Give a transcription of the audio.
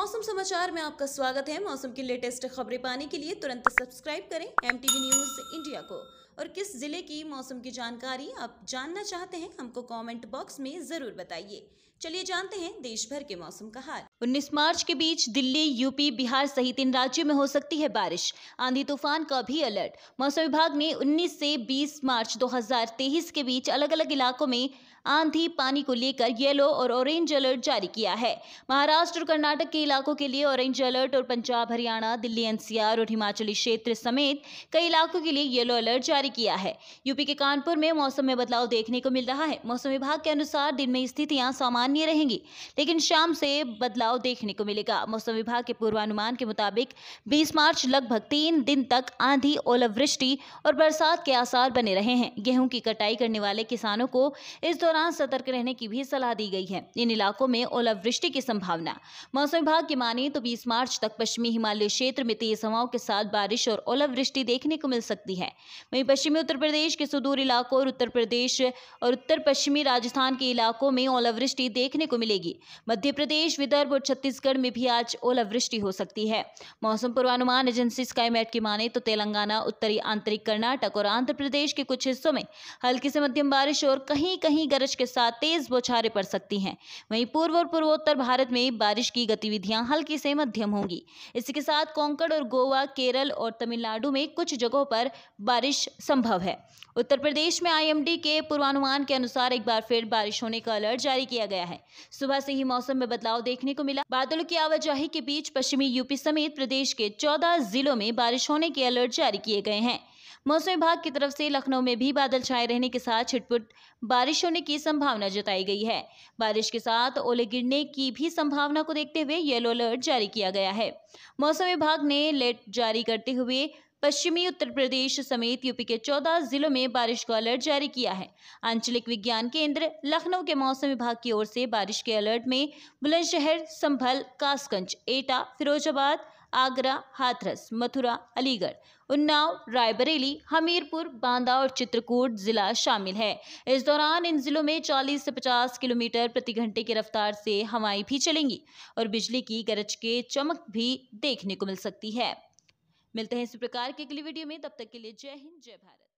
मौसम समाचार में आपका स्वागत है मौसम की लेटेस्ट खबरें पाने के लिए तुरंत सब्सक्राइब करें एम न्यूज इंडिया को और किस ज़िले की मौसम की जानकारी आप जानना चाहते हैं हमको कमेंट बॉक्स में ज़रूर बताइए चलिए जानते हैं देश भर के मौसम का हाल 19 मार्च के बीच दिल्ली यूपी बिहार सहित इन राज्यों में हो सकती है बारिश आंधी तूफान का भी अलर्ट मौसम विभाग ने 19 से 20 मार्च 2023 के बीच अलग अलग इलाकों में आंधी पानी को लेकर येलो और ऑरेंज अलर्ट जारी किया है महाराष्ट्र और कर्नाटक के इलाकों के लिए ऑरेंज अलर्ट और पंजाब हरियाणा दिल्ली एनसीआर और हिमाचली क्षेत्र समेत कई इलाकों के लिए येलो अलर्ट जारी जारी किया है यूपी के कानपुर में मौसम में बदलाव देखने को मिल रहा है मौसम विभाग के अनुसार दिन में स्थितियां सामान्य रहेंगी लेकिन शाम से बदलाव देखने को मिलेगा मौसम विभाग के पूर्वानुमान के मुताबिक बीस मार्च लगभग तीन दिन तक आंधी ओलावृष्टि और बरसात के आसार बने रहे हैं गेहूं की कटाई करने वाले किसानों को इस दौरान सतर्क रहने की भी सलाह दी गई है इन इलाकों में ओलावृष्टि की संभावना मौसम विभाग की माने तो बीस मार्च तक पश्चिमी हिमालय क्षेत्र में तेज हवाओं के साथ बारिश और ओलावृष्टि देखने को मिल सकती है वही पश्चिमी उत्तर प्रदेश के सुदूर इलाकों और उत्तर प्रदेश और उत्तर पश्चिमी राजस्थान के इलाकों में ओलावृष्टि देखने को मिलेगी मध्य प्रदेश विदर्भ और छत्तीसगढ़ में भी आज ओलावृष्टि हो सकती है मौसम पूर्वानुमान एजेंसी स्काईमेट की माने तो तेलंगाना उत्तरी आंतरिक कर्नाटक और आंध्र प्रदेश के कुछ हिस्सों में हल्की से मध्यम बारिश और कहीं कहीं गरज के साथ तेज बौछारें पड़ सकती हैं वहीं पूर्व और पूर्वोत्तर भारत में बारिश की गतिविधियां हल्की से मध्यम होंगी इसी के साथ कोंकण और गोवा केरल और तमिलनाडु में कुछ जगहों पर बारिश संभव है उत्तर प्रदेश में आईएमडी के पूर्वानुमान के अनुसार एक बार फिर बारिश होने का अलर्ट जारी किया गया है सुबह से ही मौसम में बदलाव देखने को मिला बादलों की आवाजाही के बीच पश्चिमी यूपी समेत प्रदेश के चौदह जिलों में बारिश होने के अलर्ट जारी किए गए हैं मौसम विभाग की तरफ से लखनऊ में भी बादल छाए रहने के साथ छिटपुट बारिश होने की संभावना जताई गई है बारिश के साथ ओले गिरने की भी संभावना को देखते हुए येलो अलर्ट जारी किया गया है मौसम विभाग ने लेट जारी करते हुए पश्चिमी उत्तर प्रदेश समेत यूपी के 14 जिलों में बारिश का अलर्ट जारी किया है आंचलिक विज्ञान केंद्र लखनऊ के मौसम विभाग की ओर से बारिश के अलर्ट में बुलंदशहर संभल कासगंज एटा फिरोजाबाद आगरा हाथरस मथुरा अलीगढ़ उन्नाव रायबरेली हमीरपुर बांदा और चित्रकूट जिला शामिल है इस दौरान इन जिलों में 40 से 50 किलोमीटर प्रति घंटे की रफ्तार से हवाएं भी चलेंगी और बिजली की गरज के चमक भी देखने को मिल सकती है मिलते हैं इसी प्रकार के अगली वीडियो में तब तक के लिए जय हिंद जय भारत